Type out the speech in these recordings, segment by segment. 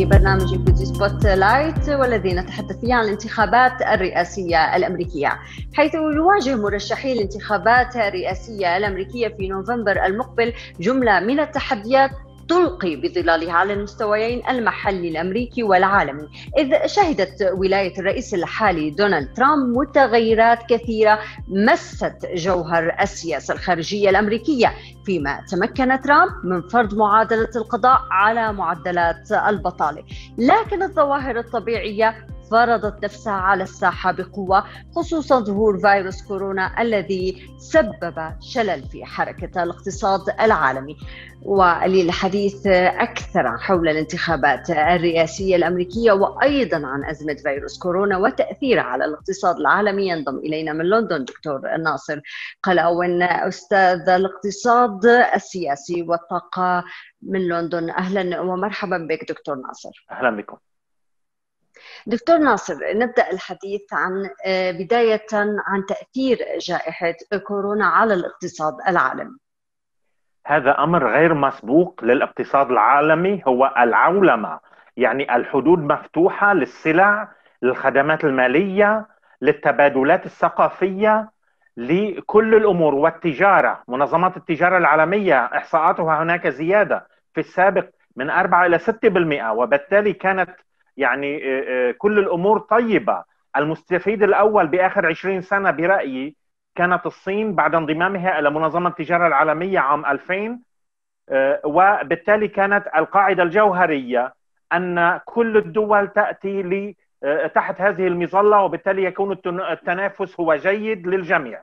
في برنامجك سبوت لايت والذي نتحدث فيه عن الانتخابات الرئاسية الأمريكية حيث يواجه مرشحي الانتخابات الرئاسية الأمريكية في نوفمبر المقبل جملة من التحديات تلقي بظلالها على المستويين المحلي الامريكي والعالمي، اذ شهدت ولايه الرئيس الحالي دونالد ترامب متغيرات كثيره مست جوهر السياسه الخارجيه الامريكيه، فيما تمكن ترامب من فرض معادله القضاء على معدلات البطاله، لكن الظواهر الطبيعيه فرضت نفسها على الساحة بقوة خصوصا ظهور فيروس كورونا الذي سبب شلل في حركة الاقتصاد العالمي وللحديث أكثر حول الانتخابات الرئاسية الأمريكية وأيضا عن أزمة فيروس كورونا وتأثيره على الاقتصاد العالمي ينضم إلينا من لندن دكتور ناصر قلاون أستاذ الاقتصاد السياسي والطاقة من لندن أهلا ومرحبا بك دكتور ناصر أهلا بكم دكتور ناصر نبدا الحديث عن آه، بدايه عن تاثير جائحه كورونا على الاقتصاد العالمي. هذا امر غير مسبوق للاقتصاد العالمي هو العولمه، يعني الحدود مفتوحه للسلع، للخدمات الماليه، للتبادلات الثقافيه، لكل الامور والتجاره، منظمات التجاره العالميه احصاءاتها هناك زياده في السابق من 4 الى 6% وبالتالي كانت يعني آه، آه، كل الامور طيبه المستفيد الاول باخر 20 سنه برايي كانت الصين بعد انضمامها الى منظمه التجاره العالميه عام 2000 آه، وبالتالي كانت القاعده الجوهريه ان كل الدول تاتي تحت هذه المظله وبالتالي يكون التنافس هو جيد للجميع.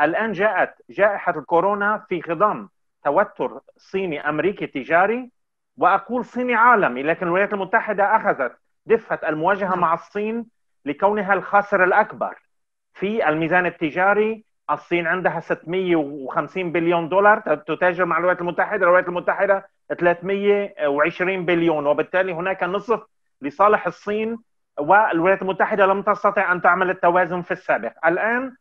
الان جاءت جائحه الكورونا في خضم توتر صيني امريكي تجاري واقول صيني عالمي لكن الولايات المتحده اخذت دفة المواجهه نعم. مع الصين لكونها الخاسر الاكبر في الميزان التجاري الصين عندها 650 بليون دولار تتاجر مع الولايات المتحده الولايات المتحده 320 بليون وبالتالي هناك نصف لصالح الصين والولايات المتحده لم تستطع ان تعمل التوازن في السابق الان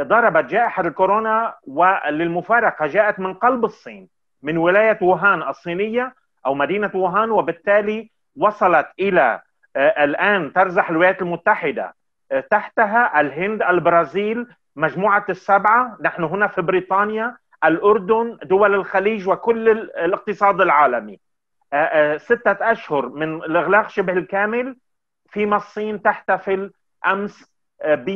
ضربت جائحه الكورونا وللمفارقه جاءت من قلب الصين من ولايه ووهان الصينيه او مدينه ووهان وبالتالي وصلت الى آه، الآن ترزح الولايات المتحدة آه، تحتها الهند البرازيل مجموعة السبعة نحن هنا في بريطانيا الأردن دول الخليج وكل الاقتصاد العالمي آه، ستة أشهر من الإغلاق شبه الكامل فيما الصين تحتفل أمس ب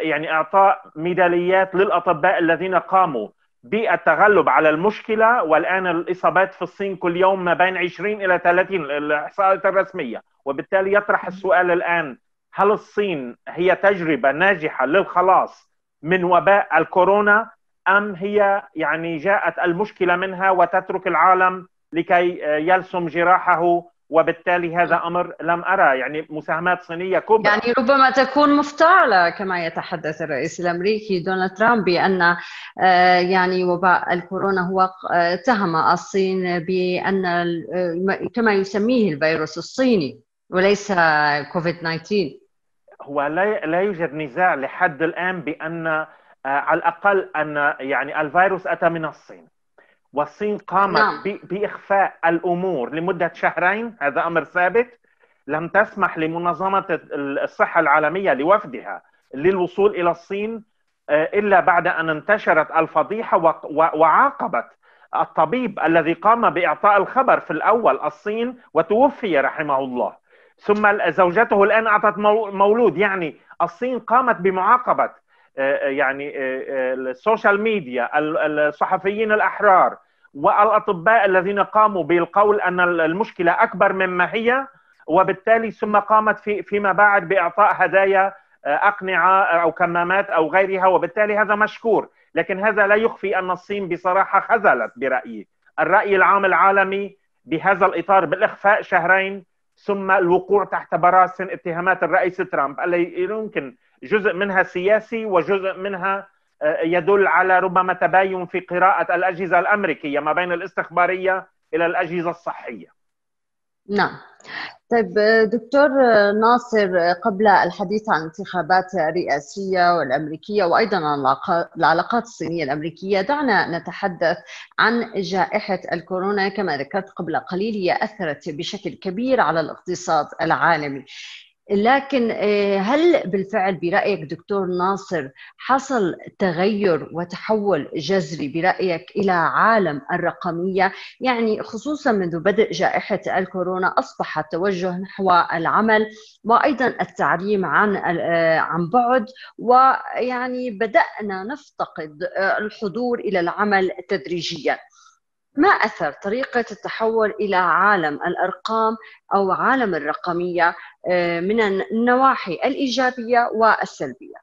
يعني إعطاء ميداليات للأطباء الذين قاموا بالتغلب على المشكله والان الاصابات في الصين كل يوم ما بين 20 الى 30 الاحصاءات الرسميه وبالتالي يطرح السؤال الان هل الصين هي تجربه ناجحه للخلاص من وباء الكورونا ام هي يعني جاءت المشكله منها وتترك العالم لكي يلسم جراحه وبالتالي هذا امر لم ارى يعني مساهمات صينيه كبرى يعني ربما تكون مفتعله كما يتحدث الرئيس الامريكي دونالد ترامب بان آه، يعني وباء الكورونا هو آه، اتهم الصين بان آه، كما يسميه الفيروس الصيني وليس كوفيد 19 هو لا لا يوجد نزاع لحد الان بان على الاقل ان يعني الفيروس اتى من الصين والصين قامت نعم. بإخفاء الأمور لمدة شهرين هذا أمر ثابت لم تسمح لمنظمة الصحة العالمية لوفدها للوصول إلى الصين آه، إلا بعد أن انتشرت الفضيحة وعاقبت الطبيب الذي قام بإعطاء الخبر في الأول الصين وتوفي رحمه الله ثم زوجته الآن أعطت مولود يعني الصين قامت بمعاقبة آه، آه، يعني آه، السوشيال ميديا الصحفيين الاحرار والاطباء الذين قاموا بالقول ان المشكله اكبر مما هي وبالتالي ثم قامت في فيما بعد باعطاء هدايا اقنعه او كمامات او غيرها وبالتالي هذا مشكور لكن هذا لا يخفي ان الصين بصراحه خذلت برايي الراي العام العالمي بهذا الاطار بالاخفاء شهرين ثم الوقوع تحت براسن اتهامات الرئيس ترامب الذي يمكن جزء منها سياسي وجزء منها آه، يدل على ربما تباين في قراءة الأجهزة الأمريكية ما بين الاستخبارية إلى الأجهزة الصحية نعم طيب آه، دكتور آه، ناصر قبل الحديث عن انتخابات رئاسية والأمريكية وأيضا عن العلاقات الصينية الأمريكية دعنا نتحدث عن جائحة الكورونا كما ذكرت قبل قليل هي أثرت بشكل كبير على الاقتصاد العالمي لكن آه، هل بالفعل برايك دكتور ناصر حصل تغير وتحول جذري برايك الى عالم الرقميه يعني خصوصا منذ بدء جائحه الكورونا اصبح التوجه نحو العمل وايضا التعليم عن آه، عن بعد ويعني بدانا نفتقد آه، الحضور الى العمل تدريجيا ما أثر طريقة التحول إلى عالم الأرقام أو عالم الرقمية آه، من النواحي الإيجابية والسلبية؟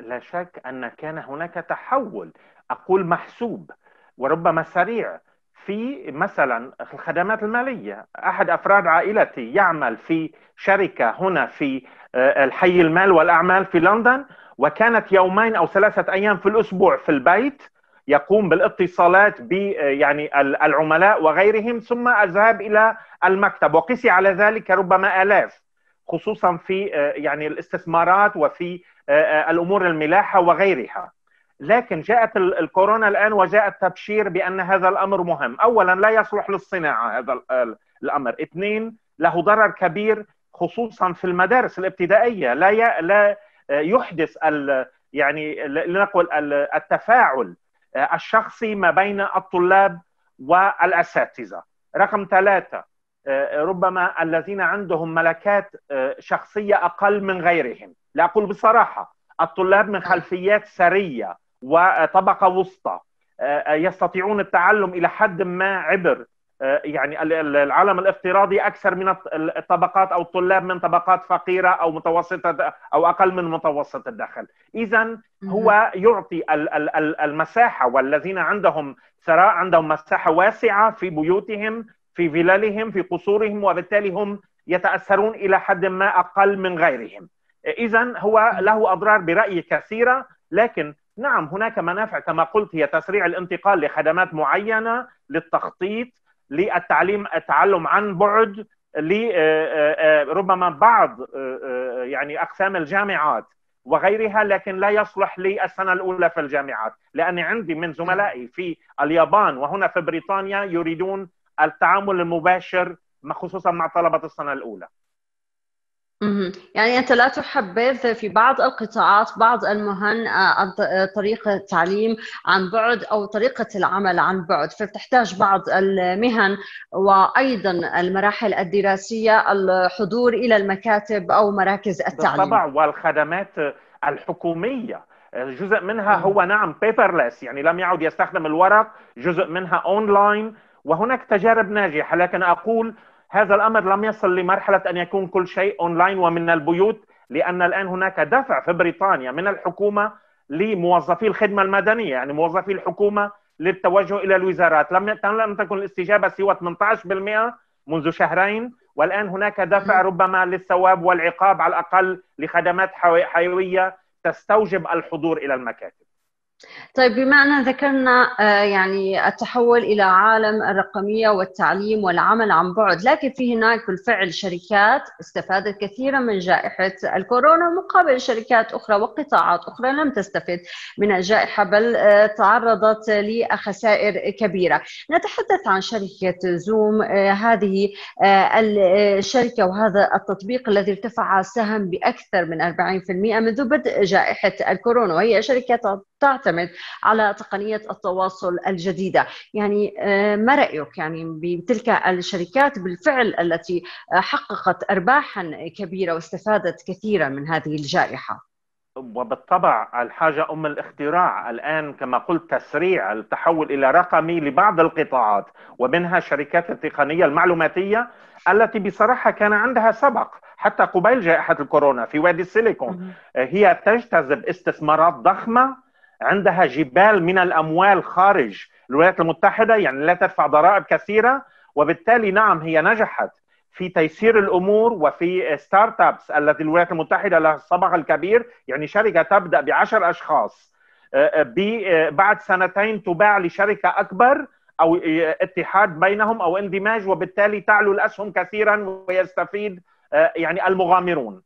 لا شك أن كان هناك تحول أقول محسوب وربما سريع في مثلا الخدمات المالية أحد أفراد عائلتي يعمل في شركة هنا في آه، الحي المال والأعمال في لندن وكانت يومين أو ثلاثة أيام في الأسبوع في البيت يقوم بالاتصالات ب آه، يعني العملاء وغيرهم ثم الذهاب الى المكتب وقسي على ذلك ربما الاف خصوصا في آه، يعني الاستثمارات وفي آه، الامور الملاحه وغيرها لكن جاءت الكورونا الان وجاء التبشير بان هذا الامر مهم اولا لا يصلح للصناعه هذا الامر اثنين له ضرر كبير خصوصا في المدارس الابتدائيه لا لا يحدث يعني لنقل التفاعل الشخصي ما بين الطلاب والاساتذه. رقم ثلاثه آه، ربما الذين عندهم ملكات آه، شخصيه اقل من غيرهم، لاقول بصراحه الطلاب من خلفيات سريه وطبقه وسطى آه، يستطيعون التعلم الى حد ما عبر آه، يعني العالم الافتراضي اكثر من الطبقات او الطلاب من طبقات فقيره او متوسطه او اقل من متوسط الدخل اذا هو يعطي المساحه والذين عندهم ثراء عندهم مساحه واسعه في بيوتهم في فيلالهم في قصورهم وبالتالي هم يتاثرون الى حد ما اقل من غيرهم اذا هو له اضرار برايي كثيره لكن نعم هناك منافع كما قلت هي تسريع الانتقال لخدمات معينه للتخطيط للتعليم التعلم عن بعد لربما آه، آه، آه، بعض يعني اقسام الجامعات وغيرها لكن لا يصلح لي السنة الأولى في الجامعات لأن عندي من زملائي في اليابان وهنا في بريطانيا يريدون التعامل المباشر خصوصا مع طلبة السنة الأولى يعني أنت لا تحبذ في بعض القطاعات بعض المهن آه، آه، طريقة تعليم عن بعد أو طريقة العمل عن بعد فتحتاج بعض المهن وأيضا المراحل الدراسية الحضور إلى المكاتب أو مراكز التعليم بالطبع والخدمات الحكومية جزء منها هو نعم بيبرلس يعني لم يعد يستخدم الورق جزء منها أونلاين وهناك تجارب ناجحة لكن أقول هذا الامر لم يصل لمرحله ان يكون كل شيء اونلاين ومن البيوت لان الان هناك دفع في بريطانيا من الحكومه لموظفي الخدمه المدنيه يعني موظفي الحكومه للتوجه الى الوزارات لم لم تكن الاستجابه سوى 18% منذ شهرين والان هناك دفع ربما للثواب والعقاب على الاقل لخدمات حيويه تستوجب الحضور الى المكاتب طيب بما أننا ذكرنا آه، يعني التحول إلى عالم الرقمية والتعليم والعمل عن بعد لكن في هناك بالفعل شركات استفادت كثيرا من جائحة الكورونا مقابل شركات أخرى وقطاعات أخرى لم تستفد من الجائحة بل آه، تعرضت لخسائر كبيرة نتحدث عن شركة زوم آه، هذه الشركة وهذا التطبيق الذي ارتفع سهم بأكثر من 40% منذ بدء جائحة الكورونا وهي شركة تعتمد على تقنية التواصل الجديدة يعني آه، ما رأيك يعني بتلك الشركات بالفعل التي حققت أرباحا كبيرة واستفادت كثيرا من هذه الجائحة وبالطبع الحاجة أم الاختراع الآن كما قلت تسريع التحول إلى رقمي لبعض القطاعات ومنها شركات التقنية المعلوماتية التي بصراحة كان عندها سبق حتى قبيل جائحة الكورونا في وادي السيليكون هي تجتذب استثمارات ضخمة عندها جبال من الاموال خارج الولايات المتحده يعني لا تدفع ضرائب كثيره وبالتالي نعم هي نجحت في تيسير الامور وفي ستارت ابس التي الولايات المتحده لها الصبغ الكبير يعني شركه تبدا بعشر اشخاص آه، آه، آه، بعد سنتين تباع لشركه اكبر او اتحاد بينهم او اندماج وبالتالي تعلو الاسهم كثيرا ويستفيد يعني المغامرون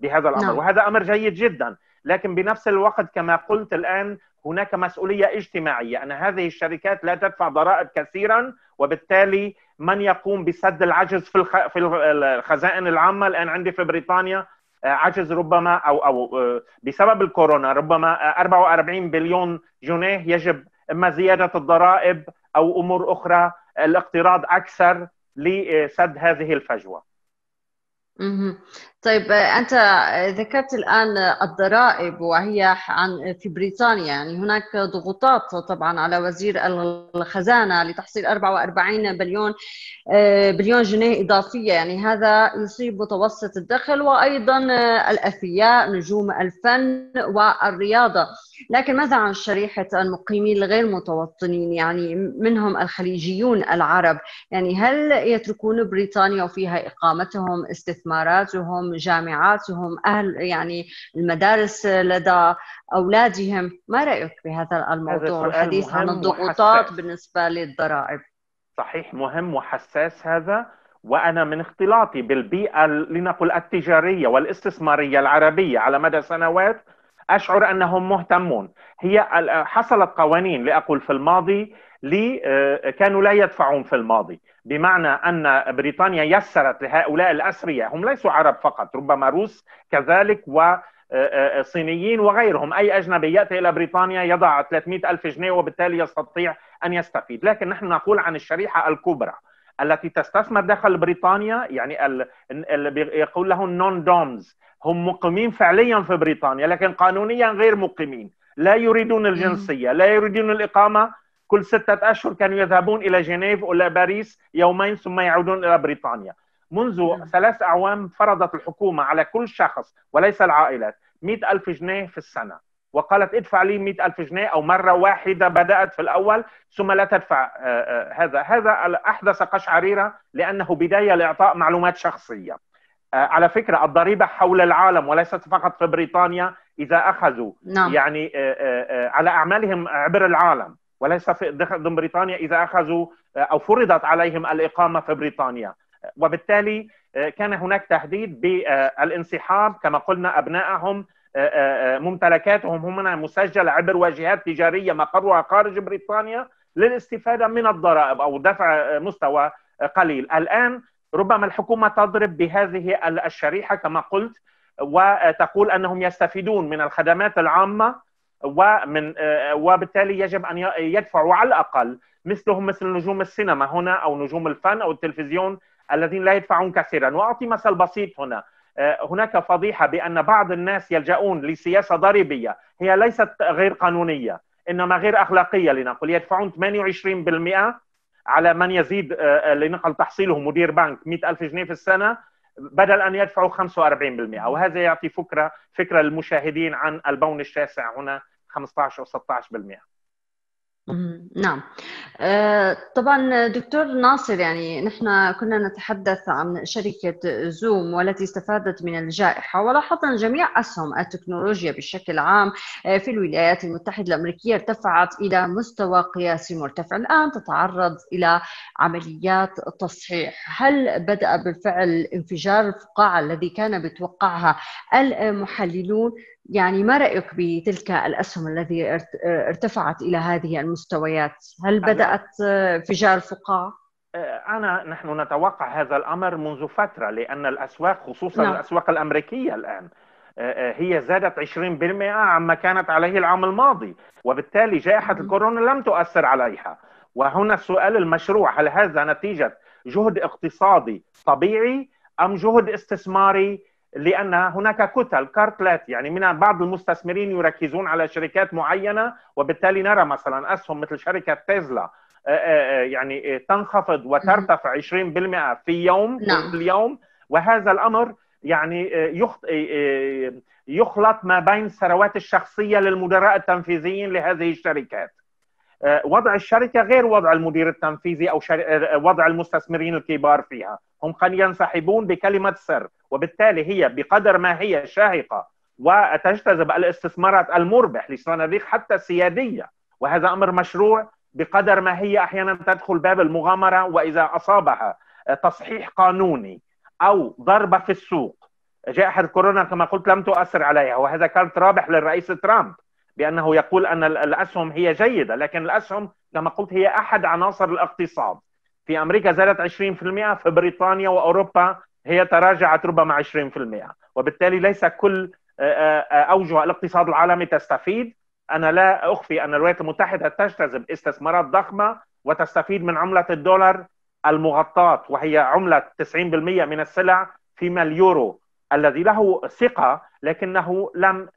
بهذا الامر نعم. وهذا امر جيد جدا لكن بنفس الوقت كما قلت الان هناك مسؤوليه اجتماعيه ان هذه الشركات لا تدفع ضرائب كثيرا وبالتالي من يقوم بسد العجز في في الخزائن العامه الان عندي في بريطانيا آه، عجز ربما او او آه، بسبب الكورونا ربما 44 آه، بليون جنيه يجب اما زياده الضرائب او امور اخرى الاقتراض اكثر لسد هذه الفجوه. طيب انت ذكرت الان الضرائب وهي عن في بريطانيا يعني هناك ضغوطات طبعا على وزير الخزانه لتحصيل 44 بليون آه، بليون جنيه اضافيه يعني هذا يصيب متوسط الدخل وايضا الاثرياء نجوم الفن والرياضه لكن ماذا عن شريحه المقيمين الغير متوطنين يعني منهم الخليجيون العرب يعني هل يتركون بريطانيا وفيها اقامتهم استثماراتهم جامعاتهم أهل يعني المدارس لدى أولادهم ما رأيك بهذا الموضوع الحديث عن الضغوطات بالنسبة للضرائب صحيح مهم وحساس هذا وأنا من اختلاطي بالبيئة لنقل التجارية والاستثمارية العربية على مدى سنوات اشعر انهم مهتمون هي حصلت قوانين لاقول في الماضي لي آه، كانوا لا يدفعون في الماضي بمعنى ان بريطانيا يسرت لهؤلاء الاسريه هم ليسوا عرب فقط ربما روس كذلك و آه، آه، صينيين وغيرهم أي أجنبي يأتي إلى بريطانيا يضع 300 ألف جنيه وبالتالي يستطيع أن يستفيد لكن نحن نقول عن الشريحة الكبرى التي تستثمر داخل بريطانيا يعني ال... ال... يقول لهم النون دومز هم مقيمين فعليا في بريطانيا لكن قانونيا غير مقيمين لا يريدون الجنسيه لا يريدون الاقامه كل ستة أشهر كانوا يذهبون إلى جنيف ولا باريس يومين ثم يعودون إلى بريطانيا منذ ثلاث أعوام فرضت الحكومة على كل شخص وليس العائلات مئة ألف جنيه في السنة وقالت ادفع لي مئة ألف جنيه أو مرة واحدة بدأت في الأول ثم لا تدفع آه، آه، هذا هذا أحدث قشعريرة لأنه بداية لإعطاء معلومات شخصية آه، على فكرة الضريبة حول العالم وليست فقط في بريطانيا إذا أخذوا نعم. يعني آه، آه، على أعمالهم عبر العالم وليس في ضمن بريطانيا إذا أخذوا أو فرضت عليهم الإقامة في بريطانيا وبالتالي كان هناك تهديد بالانسحاب كما قلنا أبنائهم ممتلكاتهم هم مسجلة عبر واجهات تجارية مقرها خارج بريطانيا للاستفادة من الضرائب أو دفع مستوى قليل الآن ربما الحكومه تضرب بهذه الشريحه كما قلت وتقول انهم يستفيدون من الخدمات العامه ومن آه، وبالتالي يجب ان يدفعوا على الاقل مثلهم مثل نجوم السينما هنا او نجوم الفن او التلفزيون الذين لا يدفعون كثيرا واعطي مثل بسيط هنا آه، هناك فضيحه بان بعض الناس يلجؤون لسياسه ضريبيه هي ليست غير قانونيه انما غير اخلاقيه لنقل يدفعون 28% على من يزيد آه، آه، لنقل تحصيله مدير بنك 100 ألف جنيه في السنه بدل ان يدفعوا 45% وهذا يعطي فكره فكره للمشاهدين عن البون الشاسع هنا 15 و16% نعم آه، طبعا دكتور ناصر يعني نحن كنا نتحدث عن شركة زوم والتي استفادت من الجائحة ولاحظنا جميع أسهم التكنولوجيا بشكل عام آه، في الولايات المتحدة الأمريكية ارتفعت إلى مستوى قياسي مرتفع الآن تتعرض إلى عمليات تصحيح هل بدأ بالفعل انفجار الفقاعة الذي كان بتوقعها المحللون يعني ما رايك بتلك الاسهم التي ارتفعت الى هذه المستويات؟ هل بدات انفجار فقاعه؟ أه، أنا نحن نتوقع هذا الأمر منذ فترة لأن الأسواق خصوصا نعم. الأسواق الأمريكية الآن أه، أه، هي زادت 20% عما كانت عليه العام الماضي وبالتالي جائحة نعم. الكورونا لم تؤثر عليها وهنا السؤال المشروع هل هذا نتيجة جهد اقتصادي طبيعي أم جهد استثماري لان هناك كتل كارتلات يعني من بعض المستثمرين يركزون على شركات معينه وبالتالي نرى مثلا اسهم مثل شركه تسلا آه، آه، آه، يعني تنخفض وترتفع 20% في يوم نعم. في اليوم وهذا الامر يعني يخلط ما بين الثروات الشخصيه للمدراء التنفيذيين لهذه الشركات وضع الشركه غير وضع المدير التنفيذي او وضع المستثمرين الكبار فيها هم قد ينسحبون بكلمة سر وبالتالي هي بقدر ما هي شاهقة وتجتذب الاستثمارات المربح لصناديق حتى السيادية وهذا أمر مشروع بقدر ما هي أحيانا تدخل باب المغامرة وإذا أصابها تصحيح قانوني أو ضربة في السوق جائحة كورونا كما قلت لم تؤثر عليها وهذا كانت رابح للرئيس ترامب بأنه يقول أن الأسهم هي جيدة لكن الأسهم كما قلت هي أحد عناصر الاقتصاد في امريكا زادت 20% في بريطانيا واوروبا هي تراجعت ربما 20% وبالتالي ليس كل آه، آه، آه، اوجه الاقتصاد العالمي تستفيد انا لا اخفي ان الولايات المتحده تجتذب استثمارات ضخمه وتستفيد من عمله الدولار المغطاه وهي عمله 90% من السلع فيما اليورو الذي له ثقه لكنه لم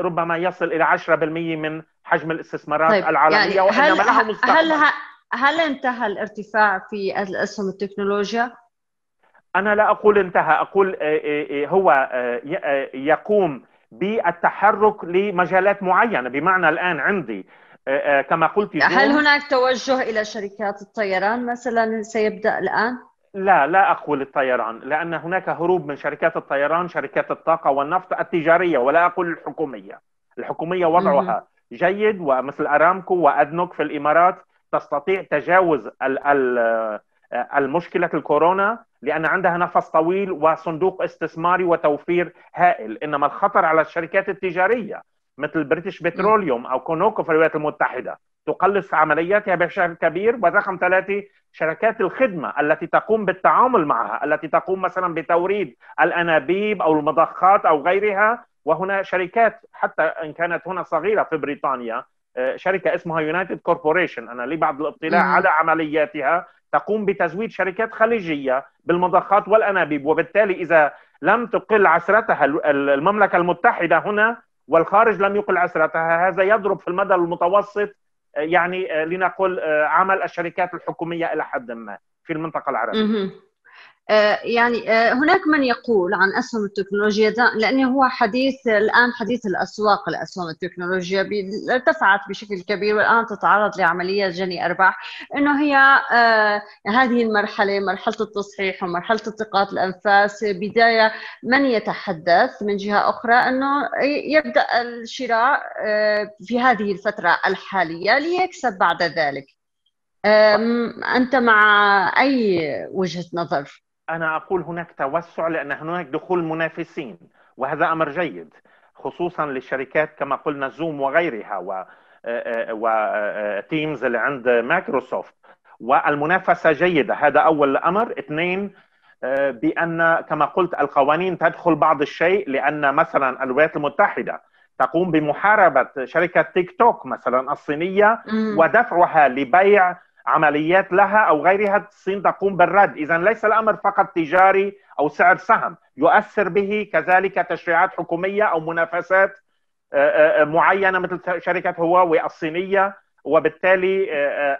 ربما يصل الى 10% من حجم الاستثمارات طيب يعني العالميه يعني وانما له مستقبل هل هل انتهى الارتفاع في الاسهم التكنولوجيا؟ انا لا اقول انتهى اقول آه، آه، آه، هو يقوم بالتحرك لمجالات معينه بمعنى الان عندي كما قلت هل هناك توجه الى شركات الطيران مثلا سيبدا الان؟ لا لا اقول الطيران لان هناك هروب من شركات الطيران شركات الطاقه والنفط التجاريه ولا اقول الحكوميه الحكوميه وضعها جيد ومثل ارامكو وادنوك في الامارات تستطيع تجاوز المشكلة الكورونا لأن عندها نفس طويل وصندوق استثماري وتوفير هائل إنما الخطر على الشركات التجارية مثل بريتش بتروليوم أو كونوكو في الولايات المتحدة تقلص عملياتها بشكل كبير ورقم ثلاثة شركات الخدمة التي تقوم بالتعامل معها التي تقوم مثلا بتوريد الأنابيب أو المضخات أو غيرها وهنا شركات حتى إن كانت هنا صغيرة في بريطانيا آه، شركه اسمها يونايتد كوربوريشن انا لي بعض الاطلاع على عملياتها تقوم بتزويد شركات خليجيه بالمضخات والانابيب وبالتالي اذا لم تقل عسرتها المملكه المتحده هنا والخارج لم يقل عسرتها هذا يضرب في المدى المتوسط آه، يعني آه، لنقل عمل الشركات الحكوميه الى حد ما في المنطقه العربيه آه، يعني آه، هناك من يقول عن اسهم التكنولوجيا لانه هو حديث الان حديث الاسواق الاسهم التكنولوجيا ارتفعت بشكل كبير والان تتعرض لعمليه جني ارباح انه هي آه، هذه المرحله مرحله التصحيح ومرحله التقاط الانفاس بدايه من يتحدث من جهه اخرى انه يبدا الشراء في هذه الفتره الحاليه ليكسب بعد ذلك أنت مع أي وجهة نظر؟ انا اقول هناك توسع لان هناك دخول منافسين وهذا امر جيد خصوصا للشركات كما قلنا زوم وغيرها و آه، آه، وتيمز آه، اللي عند مايكروسوفت والمنافسه جيده هذا اول امر اثنين بان كما قلت القوانين تدخل بعض الشيء لان مثلا الولايات المتحده تقوم بمحاربه شركه تيك توك مثلا الصينيه ودفعها لبيع عمليات لها او غيرها الصين تقوم بالرد، اذا ليس الامر فقط تجاري او سعر سهم، يؤثر به كذلك تشريعات حكوميه او منافسات آه، آه، آه، معينه مثل شركه هواوي الصينيه وبالتالي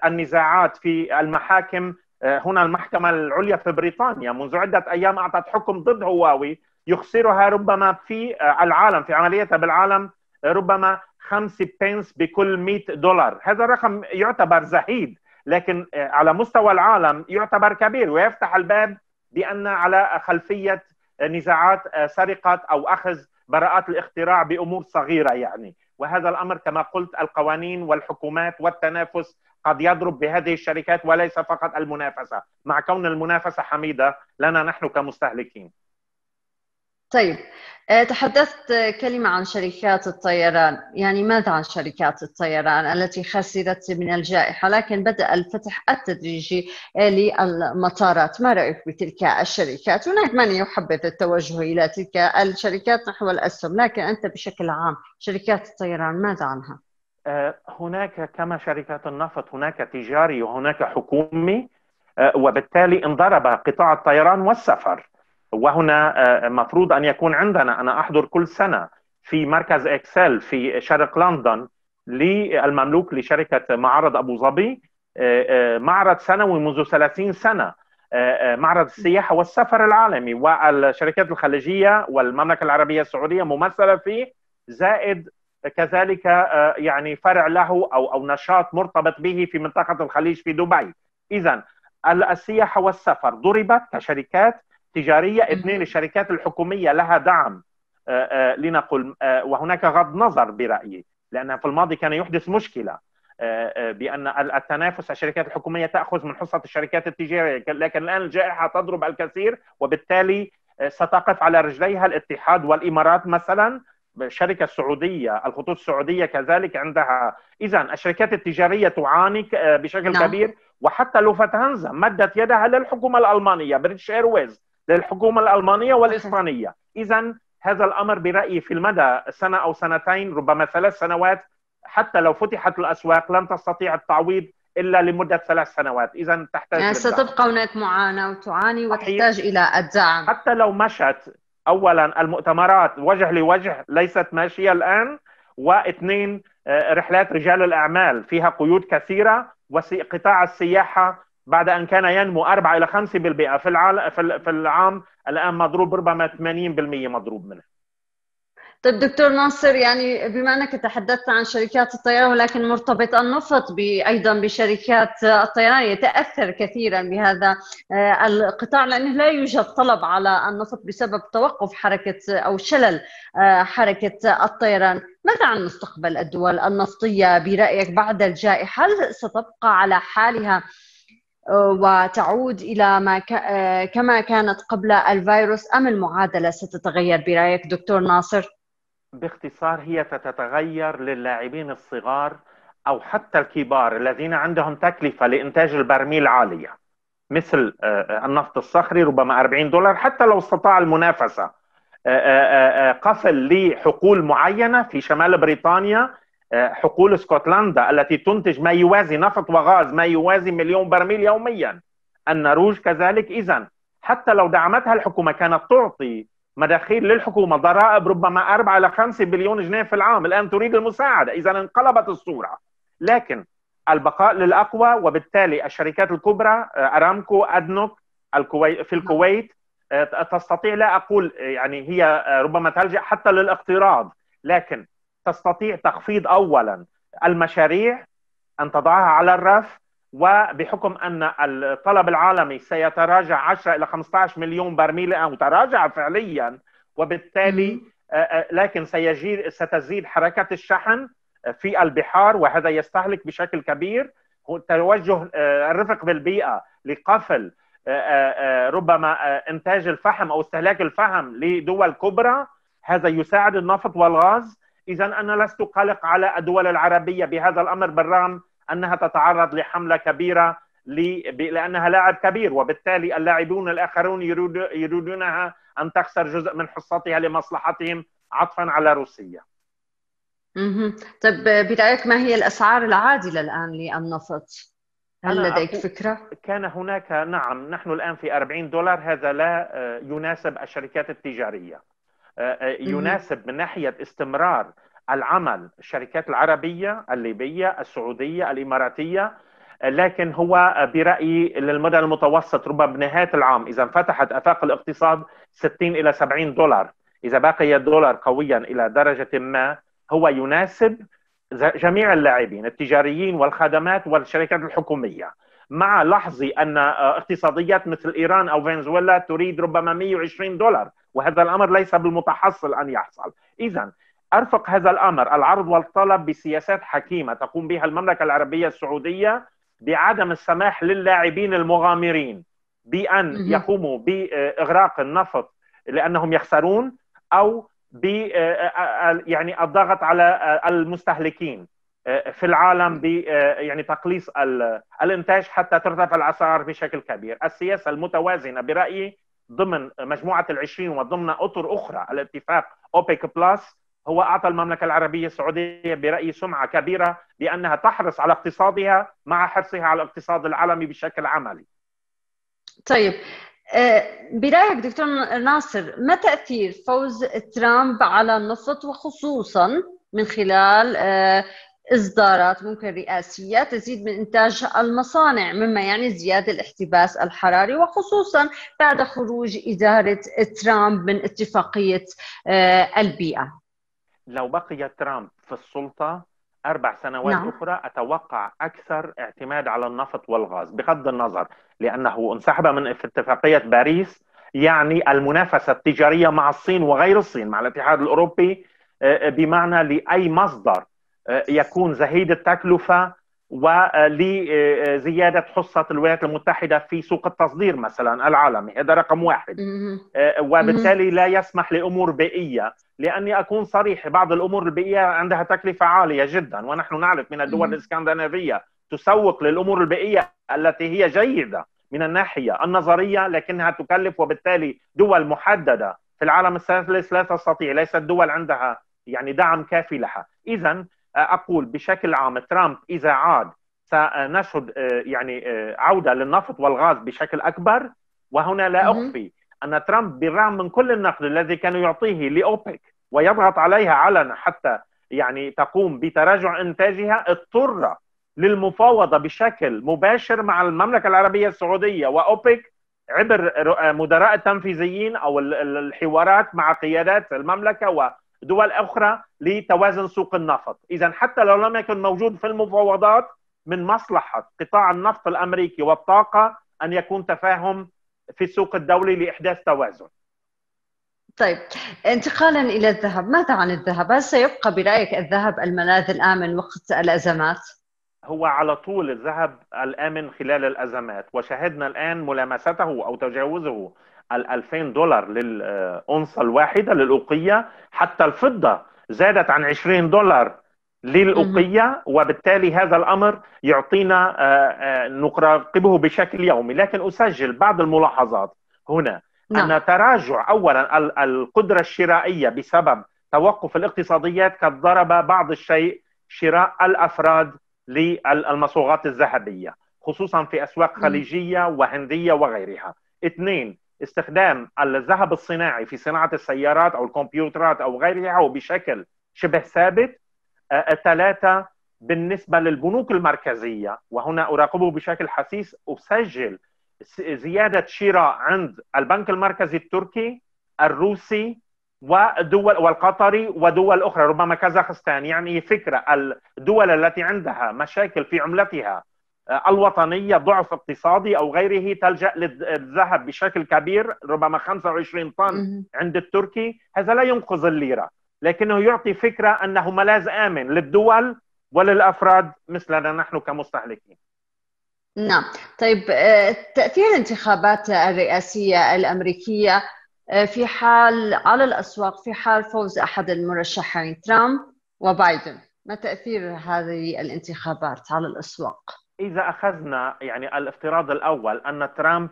النزاعات في المحاكم هنا المحكمه العليا في بريطانيا منذ عده ايام اعطت حكم ضد هواوي يخسرها ربما في العالم في عمليتها بالعالم ربما 5 بنس بكل 100 دولار هذا الرقم يعتبر زهيد لكن آه، على مستوى العالم يعتبر كبير ويفتح الباب بان على خلفيه نزاعات آه، سرقه او اخذ براءات الاختراع بامور صغيره يعني وهذا الامر كما قلت القوانين والحكومات والتنافس قد يضرب بهذه الشركات وليس فقط المنافسه مع كون المنافسه حميده لنا نحن كمستهلكين طيب آه، تحدثت كلمة عن شركات الطيران يعني ماذا عن شركات الطيران التي خسرت من الجائحة لكن بدأ الفتح التدريجي للمطارات ما رأيك بتلك الشركات هناك من يحبذ التوجه إلى تلك الشركات نحو الأسهم لكن أنت بشكل عام شركات الطيران ماذا عنها؟ آه، هناك كما شركات النفط هناك تجاري وهناك حكومي آه، وبالتالي انضرب قطاع الطيران والسفر وهنا آه، مفروض ان يكون عندنا انا احضر كل سنه في مركز اكسل في شرق لندن للمملوك لشركه معرض ابو ظبي آه، آه، معرض سنوي منذ 30 سنه معرض السياحه والسفر العالمي والشركات الخليجيه والمملكه العربيه السعوديه ممثله فيه زائد كذلك يعني فرع له او او نشاط مرتبط به في منطقه الخليج في دبي اذا السياحه والسفر ضربت كشركات تجاريه اثنين الشركات الحكوميه لها دعم آه، آه، لنقل آه، وهناك غض نظر برايي لان في الماضي كان يحدث مشكله بان التنافس الشركات الحكوميه تاخذ من حصه الشركات التجاريه لكن الان الجائحه تضرب الكثير وبالتالي ستقف على رجليها الاتحاد والامارات مثلا الشركه السعوديه الخطوط السعوديه كذلك عندها اذا الشركات التجاريه تعاني بشكل نعم. كبير وحتى لوفتهانزا مدت يدها للحكومه الالمانيه بريتش ايرويز للحكومة الألمانية والإسبانية إذا هذا الأمر برأيي في المدى سنة أو سنتين ربما ثلاث سنوات حتى لو فتحت الأسواق لن تستطيع التعويض إلا لمدة ثلاث سنوات إذا تحتاج يعني ستبقى هناك معاناة وتعاني وتحتاج إلى الدعم حتى لو مشت أولا المؤتمرات وجه لوجه ليست ماشية الآن واثنين آه، رحلات رجال الأعمال فيها قيود كثيرة وقطاع السياحة بعد ان كان ينمو 4 الى 5% في العالم في العام الان مضروب ربما 80% مضروب منه طيب دكتور ناصر يعني بما انك تحدثت عن شركات الطيران ولكن مرتبط النفط ايضا بشركات الطيران يتاثر كثيرا بهذا آه، القطاع لانه لا يوجد طلب على النفط بسبب توقف حركه او شلل آه، حركه الطيران، ماذا عن مستقبل الدول النفطيه برايك بعد الجائحه؟ هل ستبقى على حالها وتعود إلى ما آه، كما كانت قبل الفيروس أم المعادلة ستتغير برأيك دكتور ناصر؟ باختصار هي ستتغير للاعبين الصغار أو حتى الكبار الذين عندهم تكلفة لإنتاج البرميل عالية مثل آه، آه، النفط الصخري ربما 40 دولار حتى لو استطاع المنافسة قفل لحقول معينة في شمال بريطانيا آه، حقول اسكتلندا التي تنتج ما يوازي نفط وغاز ما يوازي مليون برميل يوميا النرويج كذلك اذا حتى لو دعمتها الحكومه كانت تعطي مداخيل للحكومه ضرائب ربما 4 الى 5 بليون جنيه في العام الان تريد المساعده اذا انقلبت الصوره لكن البقاء للاقوى وبالتالي الشركات الكبرى آه، ارامكو ادنوك نعم. الكويت في آه، الكويت تستطيع لا اقول يعني هي ربما تلجا حتى للاقتراض لكن تستطيع تخفيض اولا المشاريع ان تضعها على الرف وبحكم ان الطلب العالمي سيتراجع 10 الى 15 مليون برميل او تراجع فعليا وبالتالي آه، آه، لكن سيجير ستزيد حركه الشحن في البحار وهذا يستهلك بشكل كبير توجه آه، الرفق بالبيئه لقفل ربما انتاج الفحم او استهلاك الفحم لدول كبرى هذا يساعد النفط والغاز إذا أنا لست قلق على الدول العربية بهذا الأمر بالرغم أنها تتعرض لحملة كبيرة لأنها لاعب كبير وبالتالي اللاعبون الآخرون يريدونها أن تخسر جزء من حصتها لمصلحتهم عطفا على روسيا طيب برأيك ما هي الأسعار العادلة الآن للنفط؟ هل لديك فكرة؟ كان هناك نعم نحن الآن في 40 دولار هذا لا آه، يناسب الشركات التجارية آه، آه، يناسب من ناحيه استمرار العمل الشركات العربيه الليبيه السعوديه الاماراتيه لكن هو برايي للمدى المتوسط ربما بنهايه العام اذا انفتحت افاق الاقتصاد 60 الى 70 دولار اذا بقي الدولار قويا الى درجه ما هو يناسب جميع اللاعبين التجاريين والخدمات والشركات الحكوميه مع لحظة أن آه، اقتصاديات مثل إيران أو فنزويلا تريد ربما 120 دولار وهذا الأمر ليس بالمتحصل أن يحصل إذا أرفق هذا الأمر العرض والطلب بسياسات حكيمة تقوم بها المملكة العربية السعودية بعدم السماح للاعبين المغامرين بأن يقوموا بإغراق النفط لأنهم يخسرون أو ب آه، آه، يعني الضغط على المستهلكين آه، في العالم ب آه، يعني تقليص الانتاج حتى ترتفع الاسعار بشكل كبير، السياسه المتوازنه برايي ضمن مجموعه العشرين وضمن اطر اخرى الاتفاق اوبيك بلس هو اعطى المملكه العربيه السعوديه برايي سمعه كبيره بانها تحرص على اقتصادها مع حرصها على الاقتصاد العالمي بشكل عملي. طيب آه، برايك دكتور ناصر ما تاثير فوز ترامب على النفط وخصوصا من خلال إصدارات ممكن رئاسية تزيد من إنتاج المصانع مما يعني زياده الاحتباس الحراري وخصوصا بعد خروج إدارة ترامب من اتفاقية آه، البيئة لو بقي ترامب في السلطة أربع سنوات نعم. أخرى أتوقع أكثر اعتماد على النفط والغاز بغض النظر لأنه انسحب من اتفاقية باريس يعني المنافسة التجارية مع الصين وغير الصين مع الاتحاد الأوروبي آه، بمعنى لأي مصدر آه، يكون زهيد التكلفه ولزيادة آه، حصة الولايات المتحدة في سوق التصدير مثلا العالمي هذا رقم واحد آه، وبالتالي لا يسمح لأمور بيئية لأني أكون صريح بعض الأمور البيئية عندها تكلفة عالية جدا ونحن نعرف من الدول الإسكندنافية تسوق للأمور البيئية التي هي جيدة من الناحية النظرية لكنها تكلف وبالتالي دول محددة في العالم الثالث لا تستطيع ليست دول عندها يعني دعم كافي لها إذا اقول بشكل عام ترامب اذا عاد سنشهد آه، يعني آه، عوده للنفط والغاز بشكل اكبر وهنا لا اخفي ان ترامب بالرغم من كل النقد الذي كان يعطيه لاوبك ويضغط عليها علنا حتى يعني تقوم بتراجع انتاجها اضطر للمفاوضه بشكل مباشر مع المملكه العربيه السعوديه واوبك عبر مدراء التنفيذيين او الحوارات مع قيادات المملكه دول اخرى لتوازن سوق النفط، اذا حتى لو لم يكن موجود في المفاوضات من مصلحه قطاع النفط الامريكي والطاقه ان يكون تفاهم في السوق الدولي لاحداث توازن. طيب انتقالا الى الذهب، ماذا عن الذهب؟ هل سيبقى برايك الذهب الملاذ الامن وقت الازمات؟ هو على طول الذهب الامن خلال الازمات وشاهدنا الان ملامسته او تجاوزه ال 2000 دولار للاونصه الواحدة للأوقية حتى الفضة زادت عن 20 دولار للأوقية وبالتالي هذا الأمر يعطينا آه، آه، نراقبه بشكل يومي لكن أسجل بعض الملاحظات هنا نعم. أن تراجع أولا القدرة الشرائية بسبب توقف الاقتصاديات قد ضرب بعض الشيء شراء الأفراد للمصوغات الذهبية خصوصا في أسواق خليجية وهندية وغيرها اثنين استخدام الذهب الصناعي في صناعه السيارات او الكمبيوترات او غيرها وبشكل شبه ثابت آه، ثلاثه بالنسبه للبنوك المركزيه وهنا اراقبه بشكل حثيث اسجل زياده شراء عند البنك المركزي التركي الروسي ودول والقطري ودول اخرى ربما كازاخستان يعني فكره الدول التي عندها مشاكل في عملتها آه، الوطنيه ضعف اقتصادي او غيره تلجا للذهب بشكل كبير ربما 25 طن عند التركي هذا لا ينقذ الليره لكنه يعطي فكره انه ملاذ امن للدول وللافراد مثلنا نحن كمستهلكين نعم طيب آه، تاثير الانتخابات الرئاسيه الامريكيه آه، في حال على الاسواق في حال فوز احد المرشحين ترامب وبايدن ما تاثير هذه الانتخابات على الاسواق اذا اخذنا يعني الافتراض الاول ان ترامب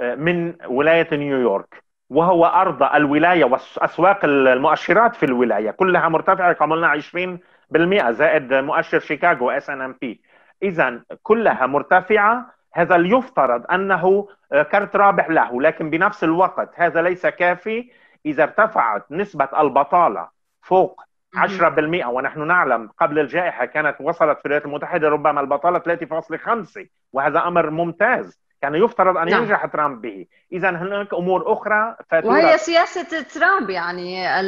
آه، من ولايه نيويورك وهو ارضى الولايه واسواق المؤشرات في الولايه كلها مرتفعه قلنا 20% زائد مؤشر شيكاغو اس ان ام بي اذا كلها مرتفعه هذا يفترض انه آه، كرت رابح له لكن بنفس الوقت هذا ليس كافي اذا ارتفعت نسبه البطاله فوق 10% ونحن نعلم قبل الجائحه كانت وصلت في الولايات المتحده ربما البطاله 3.5 وهذا امر ممتاز كان يفترض ان نعم. ينجح ترامب به اذا هناك امور اخرى فاتورة. وهي سياسه ترامب يعني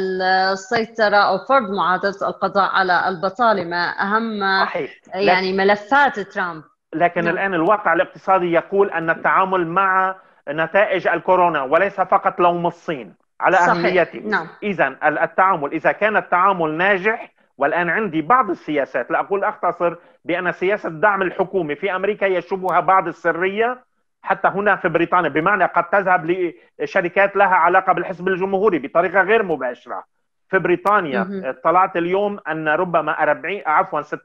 السيطره او فرض معادله القضاء على البطاله ما اهم صحيح. يعني لكن... ملفات ترامب لكن نعم. الان الواقع الاقتصادي يقول ان التعامل مع نتائج الكورونا وليس فقط لوم الصين على اهميته نعم. اذا التعامل اذا كان التعامل ناجح والان عندي بعض السياسات لا اقول اختصر بان سياسه الدعم الحكومي في امريكا يشوبها بعض السريه حتى هنا في بريطانيا بمعنى قد تذهب لشركات لها علاقه بالحزب الجمهوري بطريقه غير مباشره في بريطانيا طلعت اليوم ان ربما 40 عفوا 60%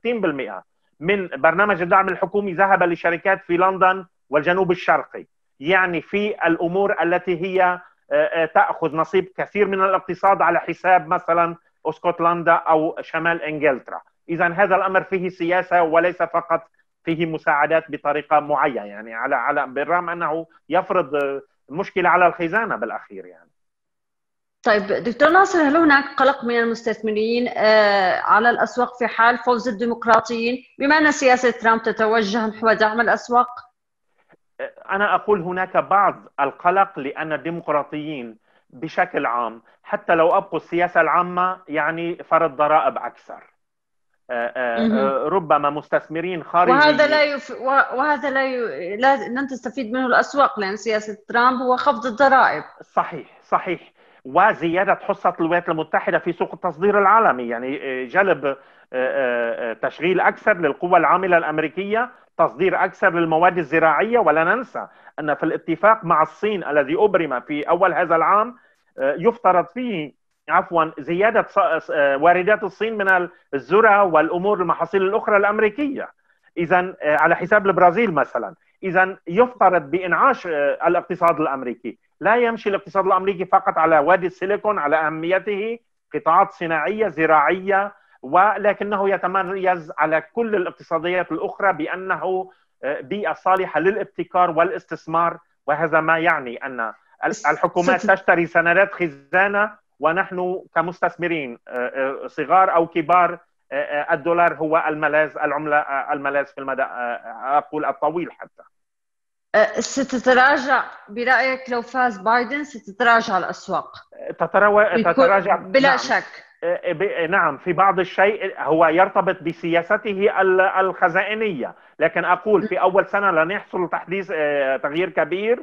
من برنامج الدعم الحكومي ذهب لشركات في لندن والجنوب الشرقي يعني في الامور التي هي آه، آه، تاخذ نصيب كثير من الاقتصاد على حساب مثلا اسكتلندا او شمال انجلترا اذا هذا الامر فيه سياسه وليس فقط فيه مساعدات بطريقه معينه يعني على على بالرغم انه يفرض مشكله على الخزانه بالاخير يعني طيب دكتور ناصر هل هناك قلق من المستثمرين آه، على الاسواق في حال فوز الديمقراطيين بما ان سياسه ترامب تتوجه نحو دعم الاسواق انا اقول هناك بعض القلق لان الديمقراطيين بشكل عام حتى لو ابقوا السياسه العامه يعني فرض ضرائب اكثر آه، آه، آه، ربما مستثمرين خارجيين وهذا لا يف... وهذا لا, ي... لا لن تستفيد منه الاسواق لان سياسه ترامب هو خفض الضرائب صحيح صحيح وزياده حصه الولايات المتحده في سوق التصدير العالمي يعني جلب تشغيل اكثر للقوى العامله الامريكيه تصدير اكثر للمواد الزراعيه ولا ننسى ان في الاتفاق مع الصين الذي ابرم في اول هذا العام آه، يفترض فيه عفوا زياده آه، واردات الصين من الذره والامور المحاصيل الاخرى الامريكيه اذا آه، على حساب البرازيل مثلا اذا يفترض بانعاش الاقتصاد الامريكي لا يمشي الاقتصاد الامريكي فقط على وادي السيليكون على اهميته قطاعات صناعيه زراعيه ولكنه يتميز على كل الاقتصاديات الاخرى بانه آه، بيئه صالحه للابتكار والاستثمار وهذا ما يعني ان الحكومات تشتري سندات خزانه ونحن كمستثمرين آه، آه، صغار او كبار الدولار هو الملاذ العمله الملاذ في المدى اقول الطويل حتى ستتراجع برايك لو فاز بايدن ستتراجع الاسواق تتراجع بلا نعم. شك نعم في بعض الشيء هو يرتبط بسياسته الخزائنيه لكن اقول في اول سنه لن يحصل تحديث آه، تغيير كبير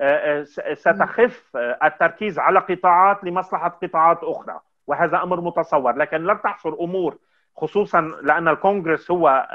آه، آه، ستخف التركيز على قطاعات لمصلحه قطاعات اخرى وهذا امر متصور لكن لن تحصل امور خصوصا لان الكونغرس هو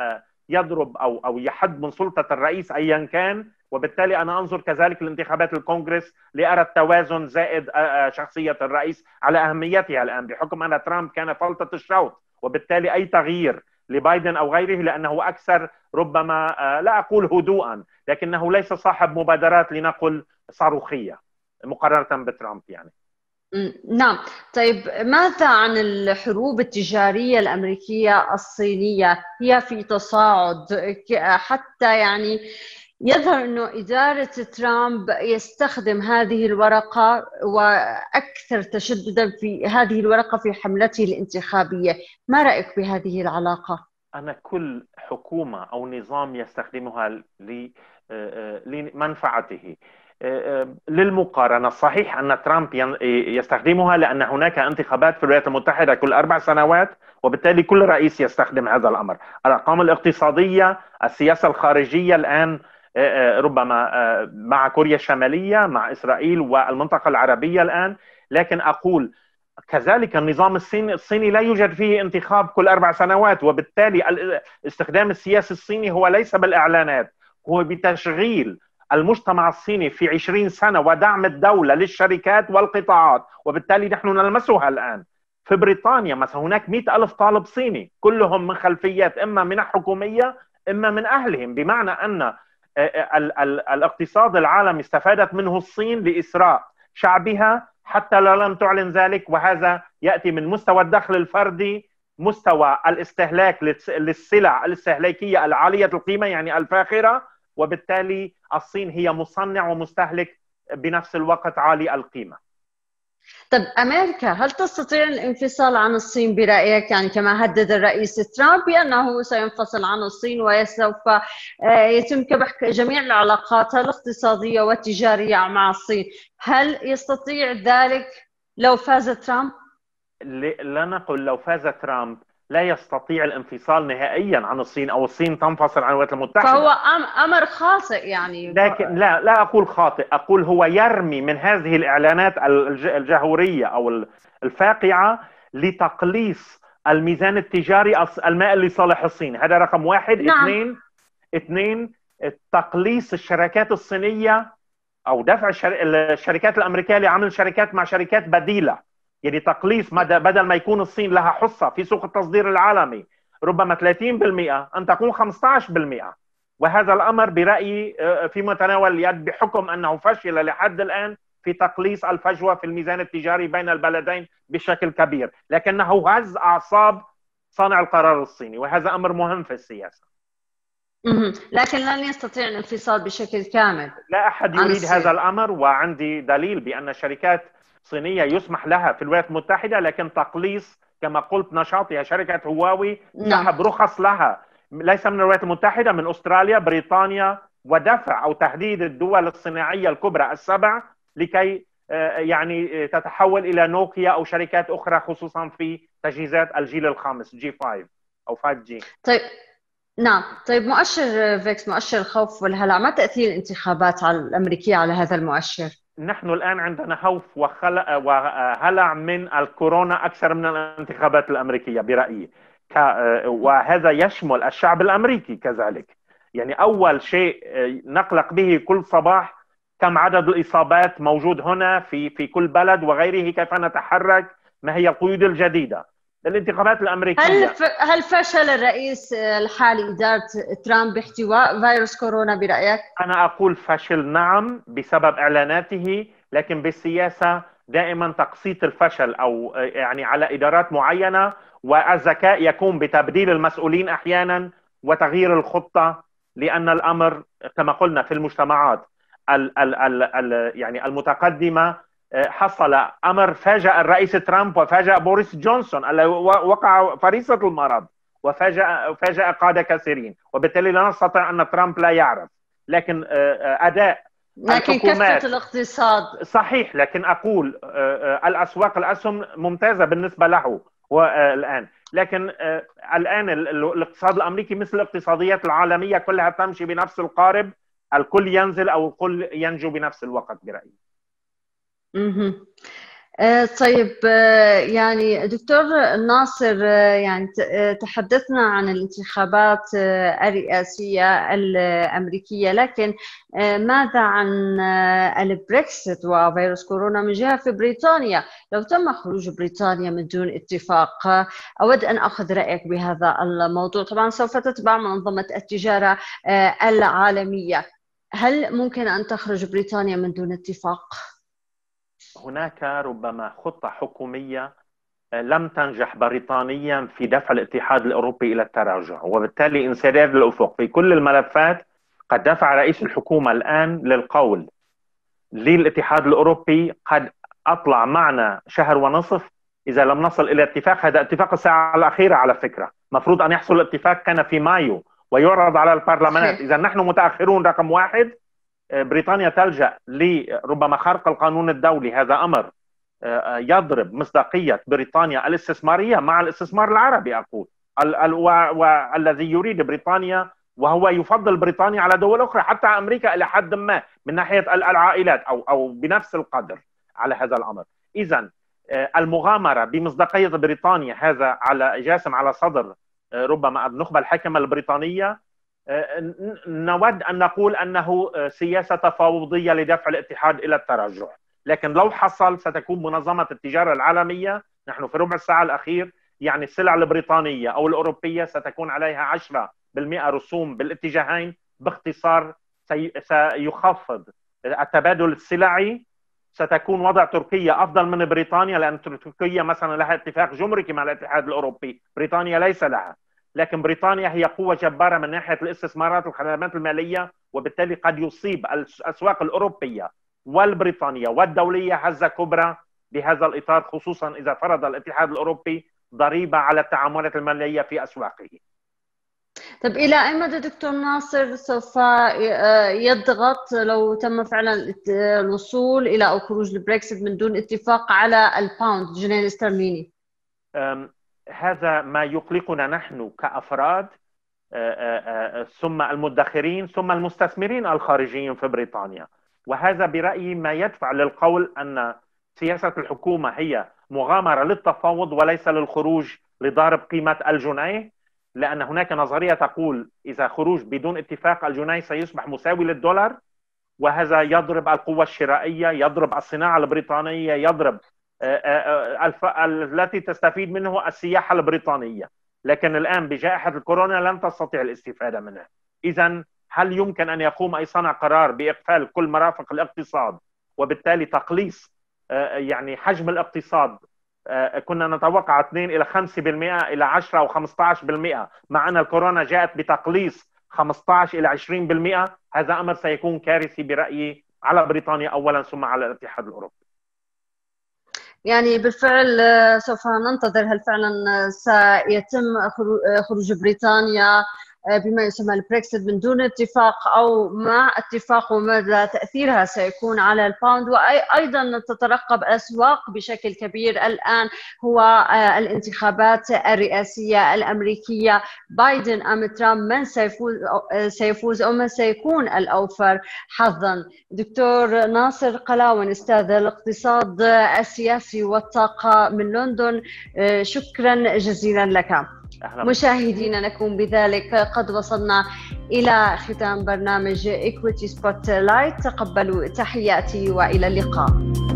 يضرب او او يحد من سلطه الرئيس ايا كان وبالتالي انا انظر كذلك لانتخابات الكونغرس لارى التوازن زائد آه، آه، شخصيه الرئيس على اهميتها الان بحكم ان ترامب كان فلطه الشوط وبالتالي اي تغيير لبايدن او غيره لانه اكثر ربما آه، لا اقول هدوءا لكنه ليس صاحب مبادرات لنقل صاروخيه مقارنه بترامب يعني نعم طيب ماذا عن الحروب التجارية الأمريكية الصينية هي في تصاعد حتى يعني يظهر انه اداره ترامب يستخدم هذه الورقه واكثر تشددا في هذه الورقه في حملته الانتخابيه، ما رايك بهذه العلاقه؟ انا كل حكومه او نظام يستخدمها آه، آه، لمنفعته. آه، للمقارنة صحيح أن ترامب يستخدمها لأن هناك انتخابات في الولايات المتحدة كل أربع سنوات وبالتالي كل رئيس يستخدم هذا الأمر الأرقام الاقتصادية السياسة الخارجية الآن آه، آه، ربما آه، مع كوريا الشماليه مع اسرائيل والمنطقه العربيه الان لكن اقول كذلك النظام الصيني الصيني لا يوجد فيه انتخاب كل اربع سنوات وبالتالي استخدام السياسي الصيني هو ليس بالاعلانات هو بتشغيل المجتمع الصيني في 20 سنه ودعم الدوله للشركات والقطاعات وبالتالي نحن نلمسها الان في بريطانيا مثلا هناك مئة ألف طالب صيني كلهم من خلفيات إما من حكومية إما من أهلهم بمعنى أن الاقتصاد العالمي استفادت منه الصين لإسراء شعبها حتى لو لم تعلن ذلك وهذا يأتي من مستوى الدخل الفردي مستوى الاستهلاك للسلع الاستهلاكية العالية القيمة يعني الفاخرة وبالتالي الصين هي مصنع ومستهلك بنفس الوقت عالي القيمه طب امريكا هل تستطيع الانفصال عن الصين برايك يعني كما هدد الرئيس ترامب بانه سينفصل عن الصين وسوف آه، يتم كبح جميع العلاقات الاقتصاديه والتجاريه مع الصين هل يستطيع ذلك لو فاز ترامب؟ لا نقول لو فاز ترامب لا يستطيع الانفصال نهائيا عن الصين او الصين تنفصل عن الولايات المتحده فهو امر خاطئ يعني لكن لا لا اقول خاطئ اقول هو يرمي من هذه الاعلانات الجهوريه او الفاقعه لتقليص الميزان التجاري المائل لصالح الصين هذا رقم واحد نعم. اثنين اثنين تقليص الشركات الصينيه او دفع الشركات الامريكيه لعمل شركات مع شركات بديله يعني تقليص مدى بدل ما يكون الصين لها حصه في سوق التصدير العالمي ربما 30% ان تكون 15% وهذا الامر برايي آه، آه، في متناول اليد بحكم انه فشل لحد الان في تقليص الفجوه في الميزان التجاري بين البلدين بشكل كبير، لكنه هز اعصاب صانع القرار الصيني وهذا امر مهم في السياسه. لكن لن يستطيع الانفصال بشكل كامل. لا احد يريد هذا الامر وعندي دليل بان شركات صينيه يسمح لها في الولايات المتحده لكن تقليص كما قلت نشاطها شركه هواوي نعم. سحب رخص لها ليس من الولايات المتحده من استراليا بريطانيا ودفع او تهديد الدول الصناعيه الكبرى السبع لكي آه، يعني آه، تتحول الى نوكيا او شركات اخرى خصوصا في تجهيزات الجيل الخامس جي 5 او 5 جي طيب نعم طيب مؤشر آه، فيكس مؤشر الخوف والهلع ما تاثير الانتخابات على الامريكيه على هذا المؤشر نحن الان عندنا خوف وخلع وهلع من الكورونا اكثر من الانتخابات الامريكيه برايي وهذا يشمل الشعب الامريكي كذلك يعني اول شيء نقلق به كل صباح كم عدد الاصابات موجود هنا في في كل بلد وغيره كيف نتحرك ما هي القيود الجديده للانتخابات الامريكيه هل ف... هل فشل الرئيس الحالي اداره ترامب باحتواء فيروس كورونا برايك؟ انا اقول فشل نعم بسبب اعلاناته لكن بالسياسه دائما تقسيط الفشل او يعني على ادارات معينه والذكاء يكون بتبديل المسؤولين احيانا وتغيير الخطه لان الامر كما قلنا في المجتمعات ال ال ال ال يعني المتقدمه حصل امر فاجأ الرئيس ترامب وفاجأ بوريس جونسون الذي وقع فريسه المرض وفاجأ فاجأ قاده كثيرين وبالتالي لا نستطيع ان ترامب لا يعرف لكن آه، آه، اداء لكن كثره الاقتصاد صحيح لكن اقول آه، الاسواق الاسهم ممتازه بالنسبه له والان لكن الان الاقتصاد الامريكي مثل الاقتصاديات العالميه كلها تمشي بنفس القارب الكل ينزل او الكل ينجو بنفس الوقت برايي اها طيب آه، يعني دكتور ناصر آه، يعني آه، تحدثنا عن الانتخابات الرئاسية الأمريكية لكن ماذا عن البريكسيت وفيروس كورونا من جهة في بريطانيا لو تم خروج بريطانيا من دون اتفاق أود أن أخذ رأيك بهذا الموضوع طبعا سوف تتبع منظمة التجارة العالمية هل ممكن أن تخرج بريطانيا من دون اتفاق؟ هناك ربما خطه حكوميه آه، لم تنجح بريطانيا في دفع الاتحاد الاوروبي الى التراجع وبالتالي انسداد الافق في كل الملفات قد دفع رئيس الحكومه الان للقول للاتحاد الاوروبي قد اطلع معنا شهر ونصف اذا لم نصل الى اتفاق هذا اتفاق الساعه الاخيره على فكره مفروض ان يحصل الاتفاق كان في مايو ويعرض على البرلمانات اذا نحن متاخرون رقم واحد آه، بريطانيا تلجا لربما خرق القانون الدولي هذا امر آه، آه، يضرب مصداقيه بريطانيا الاستثماريه مع الاستثمار العربي اقول والذي يريد بريطانيا وهو يفضل بريطانيا على دول اخرى حتى امريكا الى حد ما من ناحيه العائلات او او بنفس القدر على هذا الامر اذا المغامره بمصداقيه بريطانيا هذا على جاسم على صدر ربما النخبه الحاكمه البريطانيه آه، نود ان نقول انه آه، سياسه تفاوضيه لدفع الاتحاد الى التراجع، لكن لو حصل ستكون منظمه التجاره العالميه نحن في ربع الساعه الاخير يعني السلع البريطانيه او الاوروبيه ستكون عليها 10% رسوم بالاتجاهين باختصار سيخفض التبادل السلعي ستكون وضع تركيا افضل من بريطانيا لان تركيا مثلا لها اتفاق جمركي مع الاتحاد الاوروبي، بريطانيا ليس لها، لكن بريطانيا هي قوه جباره من ناحيه الاستثمارات والخدمات الماليه وبالتالي قد يصيب الاسواق الاوروبيه والبريطانيه والدوليه هزه كبرى بهذا الاطار خصوصا اذا فرض الاتحاد الاوروبي ضريبه على التعاملات الماليه في اسواقه. طب الى اي مدى دكتور ناصر سوف آه، يضغط لو تم فعلا الوصول الى او خروج البريكسيت من دون اتفاق على الباوند جنيه الاسترليني؟ هذا ما يقلقنا نحن كافراد آه، آه، آه، ثم المدخرين ثم المستثمرين الخارجيين في بريطانيا وهذا برايي ما يدفع للقول ان سياسه الحكومه هي مغامره للتفاوض وليس للخروج لضارب قيمه الجنيه لان هناك نظريه تقول اذا خروج بدون اتفاق الجنيه سيصبح مساوي للدولار وهذا يضرب القوة الشرائية يضرب الصناعة البريطانية يضرب آه، آه، آه، التي تستفيد منه السياحه البريطانيه لكن الان بجائحه الكورونا لن تستطيع الاستفاده منها اذا هل يمكن ان يقوم اي صانع قرار باقفال كل مرافق الاقتصاد وبالتالي تقليص يعني حجم الاقتصاد كنا نتوقع 2 الى 5% الى 10 او 15% مع ان الكورونا جاءت بتقليص 15 الى 20% هذا امر سيكون كارثي برايي على بريطانيا اولا ثم على الاتحاد الاوروبي يعني بالفعل آه، سوف ننتظر هل فعلا آه، سيتم آه، خروج بريطانيا آه، بما يسمى البريكسيت من دون اتفاق او مع اتفاق وماذا تاثيرها سيكون على الباوند وايضا تترقب اسواق بشكل كبير الان هو آه، الانتخابات الرئاسيه الامريكيه بايدن ام ترامب من سيفوز آه، سيفوز او من سيكون الاوفر حظا دكتور ناصر قلاون استاذ الاقتصاد السياسي والطاقه من لندن شكرا جزيلا لك مشاهدينا نكون بذلك قد وصلنا إلى ختام برنامج إكويتي سبوت لايت تقبلوا تحياتي وإلى اللقاء